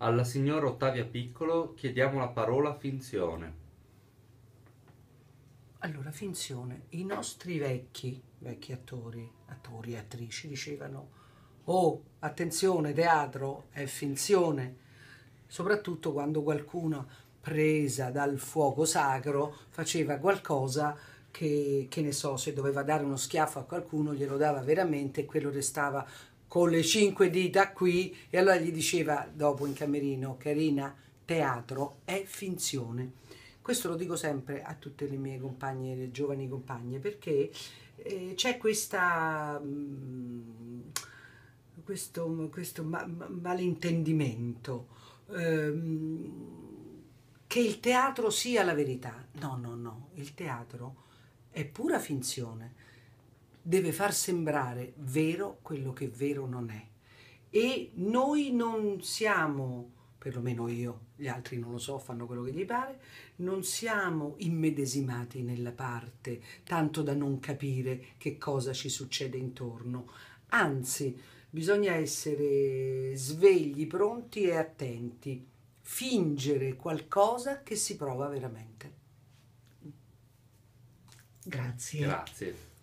Alla signora Ottavia Piccolo chiediamo la parola finzione. Allora, finzione. I nostri vecchi, vecchi attori, attori e attrici dicevano «Oh, attenzione, teatro è finzione!» Soprattutto quando qualcuno, presa dal fuoco sacro, faceva qualcosa che, che ne so, se doveva dare uno schiaffo a qualcuno glielo dava veramente e quello restava con le cinque dita qui e allora gli diceva dopo in camerino, carina, teatro è finzione. Questo lo dico sempre a tutte le mie compagne, le giovani compagne, perché eh, c'è questa, mh, mm, questo, questo ma, ma, malintendimento ehm, che il teatro sia la verità. No, no, no, il teatro è pura finzione deve far sembrare vero quello che vero non è. E noi non siamo, perlomeno io, gli altri non lo so, fanno quello che gli pare, non siamo immedesimati nella parte, tanto da non capire che cosa ci succede intorno. Anzi, bisogna essere svegli, pronti e attenti, fingere qualcosa che si prova veramente. Grazie. Grazie.